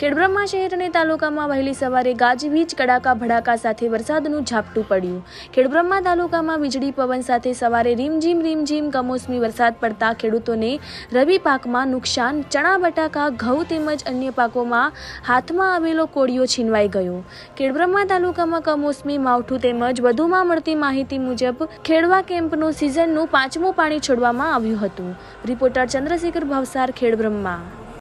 ખેડબ્રહ્મા શહેર અને તાલુકામાં વહેલી સવારે ગાજવીજ કડાકા ભડાકા સાથે વરસાદનું ઝાપટું પડ્યું ખેડબ્રહ્મા તાલુકામાં વીજળી પવન સાથે સવારે રીમઝીમ રીમઝીમ કમોસમી વરસાદ પડતા ખેડૂતોને રવિ પાકમાં નુકસાન ચણા બટાકા ઘઉં તેમજ અન્ય પાકોમાં હાથમાં આવેલો કોળિયો છીનવાઈ ગયો ખેડબ્રહ્મા તાલુકામાં કમોસમી માવઠું તેમજ વધુમાં મળતી માહિતી મુજબ ખેડવા કેમ્પનું સિઝનનું પાંચમું પાણી છોડવામાં આવ્યું હતું રિપોર્ટર ચંદ્રશેખર ભાવસાર ખેડબ્રહ્મા